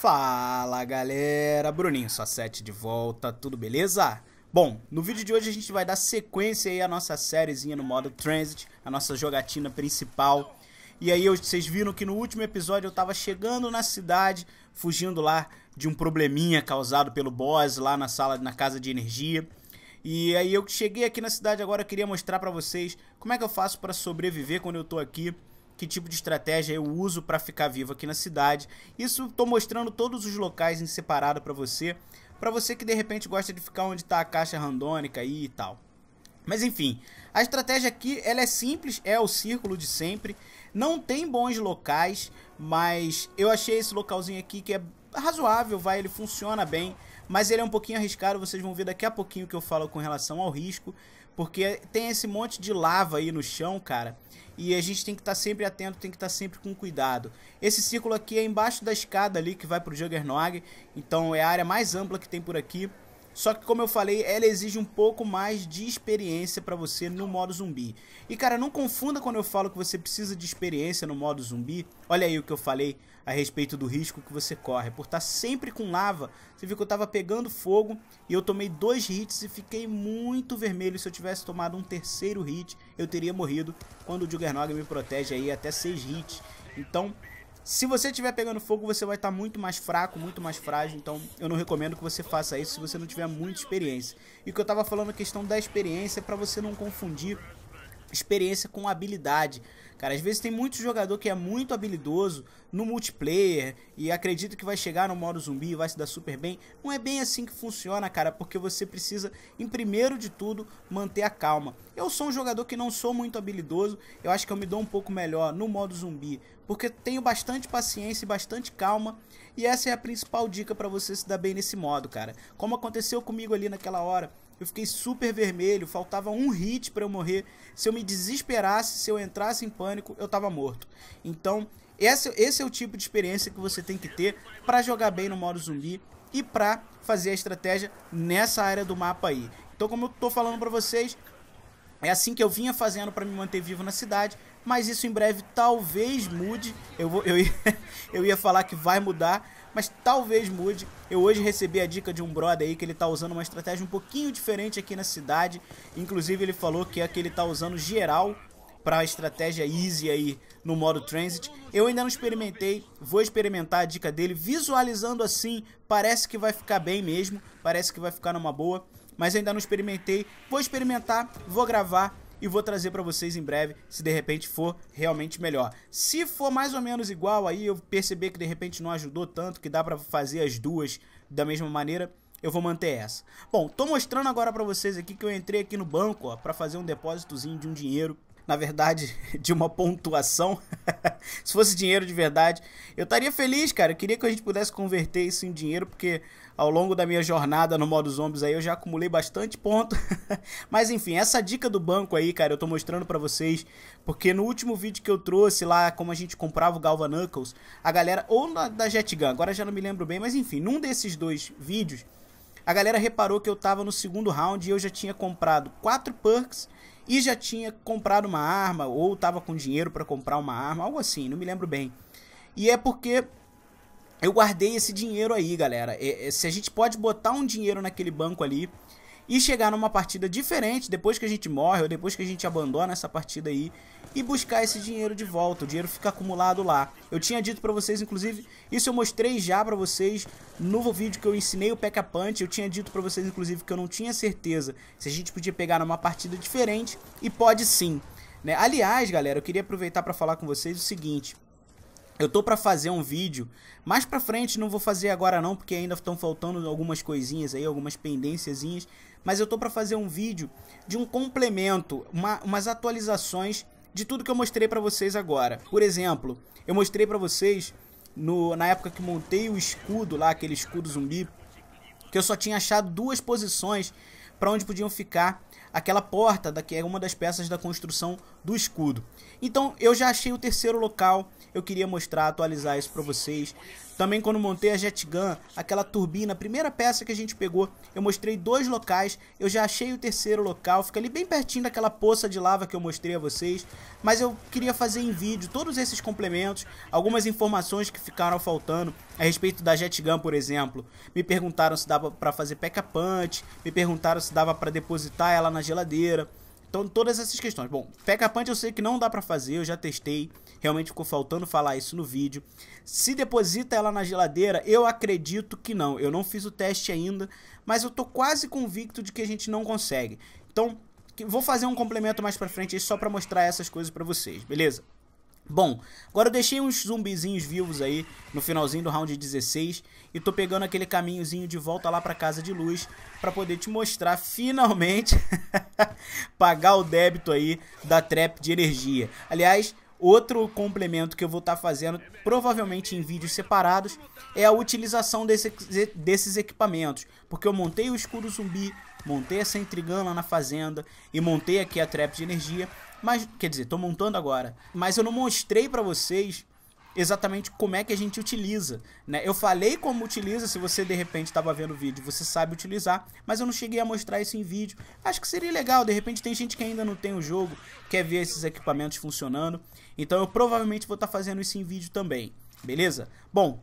Fala galera, Bruninho só 7 de volta, tudo beleza? Bom, no vídeo de hoje a gente vai dar sequência aí à nossa sériezinha no modo Transit, a nossa jogatina principal. E aí vocês viram que no último episódio eu tava chegando na cidade, fugindo lá de um probleminha causado pelo boss lá na sala, na casa de energia. E aí eu cheguei aqui na cidade agora, queria mostrar pra vocês como é que eu faço para sobreviver quando eu tô aqui que tipo de estratégia eu uso para ficar vivo aqui na cidade. Isso estou mostrando todos os locais em separado para você, para você que de repente gosta de ficar onde está a caixa randônica aí e tal. Mas enfim, a estratégia aqui ela é simples, é o círculo de sempre. Não tem bons locais, mas eu achei esse localzinho aqui que é razoável, vai, ele funciona bem, mas ele é um pouquinho arriscado, vocês vão ver daqui a pouquinho que eu falo com relação ao risco, porque tem esse monte de lava aí no chão, cara. E a gente tem que estar tá sempre atento, tem que estar tá sempre com cuidado. Esse círculo aqui é embaixo da escada ali que vai pro Juggernog. Então é a área mais ampla que tem por aqui. Só que, como eu falei, ela exige um pouco mais de experiência para você no modo zumbi. E, cara, não confunda quando eu falo que você precisa de experiência no modo zumbi. Olha aí o que eu falei a respeito do risco que você corre. Por estar tá sempre com lava, você viu que eu estava pegando fogo e eu tomei dois hits e fiquei muito vermelho. Se eu tivesse tomado um terceiro hit, eu teria morrido. Quando o Juggernog me protege aí até seis hits. Então, se você estiver pegando fogo, você vai estar tá muito mais fraco, muito mais frágil, então eu não recomendo que você faça isso se você não tiver muita experiência. E o que eu estava falando, a questão da experiência, é para você não confundir experiência com habilidade. Cara, às vezes tem muito jogador que é muito habilidoso no multiplayer e acredita que vai chegar no modo zumbi e vai se dar super bem. Não é bem assim que funciona, cara, porque você precisa, em primeiro de tudo, manter a calma. Eu sou um jogador que não sou muito habilidoso, eu acho que eu me dou um pouco melhor no modo zumbi, porque tenho bastante paciência e bastante calma, e essa é a principal dica para você se dar bem nesse modo, cara. Como aconteceu comigo ali naquela hora, eu fiquei super vermelho, faltava um hit para eu morrer. Se eu me desesperasse, se eu entrasse em pânico, eu tava morto. Então, esse, esse é o tipo de experiência que você tem que ter para jogar bem no modo zumbi e para fazer a estratégia nessa área do mapa aí. Então, como eu tô falando para vocês, é assim que eu vinha fazendo para me manter vivo na cidade mas isso em breve talvez mude. Eu, vou, eu, ia, eu ia falar que vai mudar, mas talvez mude. Eu hoje recebi a dica de um brother aí que ele tá usando uma estratégia um pouquinho diferente aqui na cidade. Inclusive ele falou que é que ele tá usando geral para a estratégia easy aí no modo transit. Eu ainda não experimentei, vou experimentar a dica dele. Visualizando assim, parece que vai ficar bem mesmo, parece que vai ficar numa boa, mas ainda não experimentei. Vou experimentar, vou gravar e vou trazer para vocês em breve se de repente for realmente melhor. Se for mais ou menos igual aí, eu perceber que de repente não ajudou tanto, que dá para fazer as duas da mesma maneira, eu vou manter essa. Bom, tô mostrando agora para vocês aqui que eu entrei aqui no banco, para fazer um depósitozinho de um dinheiro na verdade, de uma pontuação. Se fosse dinheiro de verdade, eu estaria feliz, cara. Eu queria que a gente pudesse converter isso em dinheiro, porque ao longo da minha jornada no modo zombies aí eu já acumulei bastante ponto. Mas enfim, essa dica do banco aí, cara, eu tô mostrando para vocês, porque no último vídeo que eu trouxe lá, como a gente comprava o Galva Knuckles, a galera, ou na, da Gun, agora já não me lembro bem, mas enfim, num desses dois vídeos, a galera reparou que eu tava no segundo round e eu já tinha comprado quatro perks e já tinha comprado uma arma ou tava com dinheiro para comprar uma arma, algo assim, não me lembro bem. E é porque eu guardei esse dinheiro aí, galera. É, é, se a gente pode botar um dinheiro naquele banco ali e chegar numa partida diferente depois que a gente morre ou depois que a gente abandona essa partida aí e buscar esse dinheiro de volta. O dinheiro fica acumulado lá. Eu tinha dito para vocês, inclusive, isso eu mostrei já para vocês no vídeo que eu ensinei o Pekka Punch. Eu tinha dito para vocês, inclusive, que eu não tinha certeza se a gente podia pegar numa partida diferente e pode sim. Né? Aliás, galera, eu queria aproveitar para falar com vocês o seguinte. Eu tô para fazer um vídeo mais para frente, não vou fazer agora não, porque ainda estão faltando algumas coisinhas aí, algumas pendênciazinhas, mas eu tô para fazer um vídeo de um complemento, uma, umas atualizações de tudo que eu mostrei para vocês agora. Por exemplo, eu mostrei para vocês no, na época que montei o escudo lá, aquele escudo zumbi, que eu só tinha achado duas posições para onde podiam ficar aquela porta da, que é uma das peças da construção do escudo. Então eu já achei o terceiro local, eu queria mostrar, atualizar isso para vocês. Também quando montei a Gun, aquela turbina, a primeira peça que a gente pegou, eu mostrei dois locais, eu já achei o terceiro local, fica ali bem pertinho daquela poça de lava que eu mostrei a vocês, mas eu queria fazer em vídeo todos esses complementos, algumas informações que ficaram faltando a respeito da Gun, por exemplo. Me perguntaram se dava para fazer pack-a-punch, me perguntaram se dava para depositar ela na na geladeira. Então, todas essas questões. Bom, Pekka Punch eu sei que não dá para fazer, eu já testei. Realmente ficou faltando falar isso no vídeo. Se deposita ela na geladeira, eu acredito que não. Eu não fiz o teste ainda, mas eu tô quase convicto de que a gente não consegue. Então, vou fazer um complemento mais pra frente só para mostrar essas coisas para vocês, beleza? Bom, agora eu deixei uns zumbizinhos vivos aí no finalzinho do round 16 e tô pegando aquele caminhozinho de volta lá pra casa de luz para poder te mostrar finalmente pagar o débito aí da trap de energia. Aliás, outro complemento que eu vou estar tá fazendo, provavelmente em vídeos separados, é a utilização desse, desses equipamentos, porque eu montei o escuro zumbi, montei essa intrigana na fazenda e montei aqui a trap de energia mas, quer dizer, tô montando agora. Mas eu não mostrei para vocês exatamente como é que a gente utiliza, né? Eu falei como utiliza, se você de repente estava vendo o vídeo, você sabe utilizar, mas eu não cheguei a mostrar isso em vídeo. Acho que seria legal, de repente tem gente que ainda não tem o jogo, quer ver esses equipamentos funcionando, então eu provavelmente vou estar tá fazendo isso em vídeo também, beleza? Bom,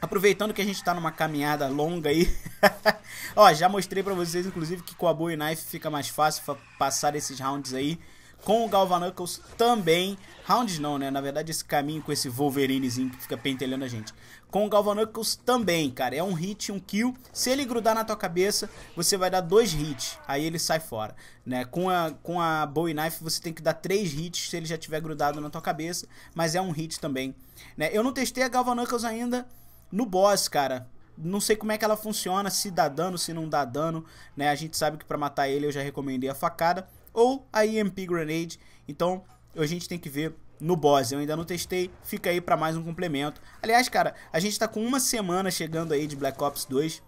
Aproveitando que a gente está numa caminhada longa aí, ó, já mostrei para vocês inclusive que com a bow e knife fica mais fácil passar esses rounds aí, com o Galvanuckles também. Round não, né? Na verdade, esse caminho com esse Wolverinezinho que fica pentelhando a gente. Com o Galvanuckles também, cara. É um hit, um kill. Se ele grudar na tua cabeça, você vai dar dois hits. Aí ele sai fora, né? Com a, com a Bowie Knife, você tem que dar três hits se ele já tiver grudado na tua cabeça. Mas é um hit também, né? Eu não testei a Galvanuckles ainda no boss, cara não sei como é que ela funciona, se dá dano, se não dá dano, né? A gente sabe que para matar ele eu já recomendei a facada, ou a EMP Grenade. Então, a gente tem que ver no boss. Eu ainda não testei, fica aí para mais um complemento. Aliás, cara, a gente tá com uma semana chegando aí de Black Ops 2,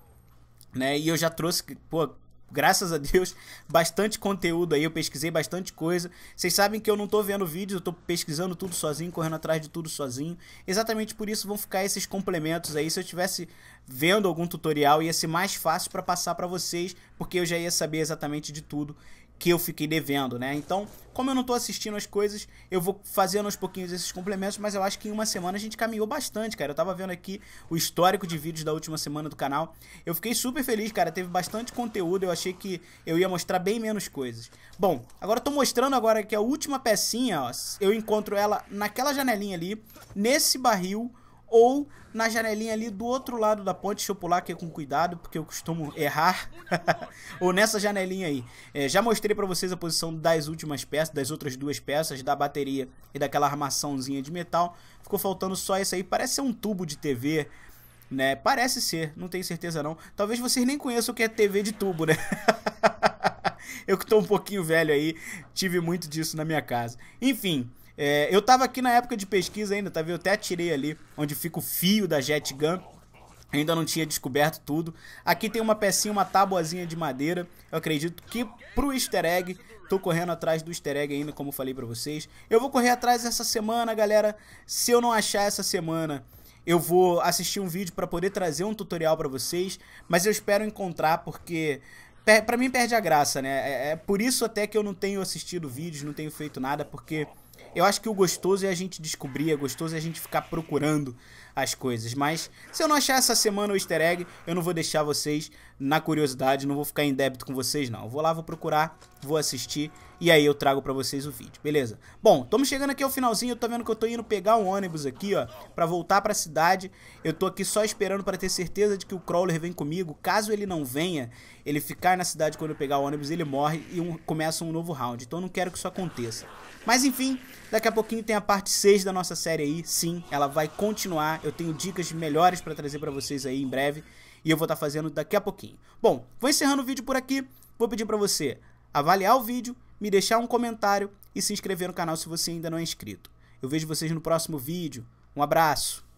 né? E eu já trouxe, pô, graças a Deus, bastante conteúdo aí, eu pesquisei bastante coisa. Vocês sabem que eu não tô vendo vídeos, eu tô pesquisando tudo sozinho, correndo atrás de tudo sozinho. Exatamente por isso vão ficar esses complementos aí. Se eu tivesse vendo algum tutorial, ia ser mais fácil para passar para vocês, porque eu já ia saber exatamente de tudo que eu fiquei devendo, né? Então, como eu não tô assistindo as coisas, eu vou fazendo aos pouquinhos esses complementos, mas eu acho que em uma semana a gente caminhou bastante, cara. Eu tava vendo aqui o histórico de vídeos da última semana do canal. Eu fiquei super feliz, cara. Teve bastante conteúdo. Eu achei que eu ia mostrar bem menos coisas. Bom, agora eu tô mostrando agora que a última pecinha, ó, eu encontro ela naquela janelinha ali, nesse barril ou na janelinha ali do outro lado da ponte. Deixa eu pular aqui com cuidado, porque eu costumo errar. ou nessa janelinha aí. É, já mostrei para vocês a posição das últimas peças, das outras duas peças, da bateria e daquela armaçãozinha de metal. Ficou faltando só essa aí. Parece ser um tubo de TV, né? Parece ser, não tenho certeza não. Talvez vocês nem conheçam o que é TV de tubo, né? eu que tô um pouquinho velho aí, tive muito disso na minha casa. Enfim, é, eu tava aqui na época de pesquisa ainda, tá vendo? Eu até atirei ali onde fica o fio da Jet Gun. Ainda não tinha descoberto tudo. Aqui tem uma pecinha, uma tabuazinha de madeira. Eu acredito que pro easter egg, tô correndo atrás do easter egg ainda, como falei pra vocês. Eu vou correr atrás essa semana, galera. Se eu não achar essa semana, eu vou assistir um vídeo pra poder trazer um tutorial pra vocês. Mas eu espero encontrar, porque pra mim perde a graça, né? É, é por isso até que eu não tenho assistido vídeos, não tenho feito nada, porque... Eu acho que o gostoso é a gente descobrir, é gostoso é a gente ficar procurando as coisas. Mas se eu não achar essa semana o easter egg, eu não vou deixar vocês na curiosidade, não vou ficar em débito com vocês, não. Eu vou lá, vou procurar, vou assistir e aí eu trago para vocês o vídeo, beleza? Bom, estamos chegando aqui ao finalzinho, eu tô vendo que eu tô indo pegar um ônibus aqui, ó, para voltar para a cidade. Eu tô aqui só esperando para ter certeza de que o Crawler vem comigo. Caso ele não venha, ele ficar na cidade quando eu pegar o ônibus, ele morre e um, começa um novo round. Então eu não quero que isso aconteça. Mas enfim, daqui a pouquinho tem a parte 6 da nossa série aí. Sim, ela vai continuar eu tenho dicas melhores para trazer para vocês aí em breve e eu vou estar tá fazendo daqui a pouquinho. Bom, vou encerrando o vídeo por aqui. Vou pedir para você avaliar o vídeo, me deixar um comentário e se inscrever no canal se você ainda não é inscrito. Eu vejo vocês no próximo vídeo. Um abraço.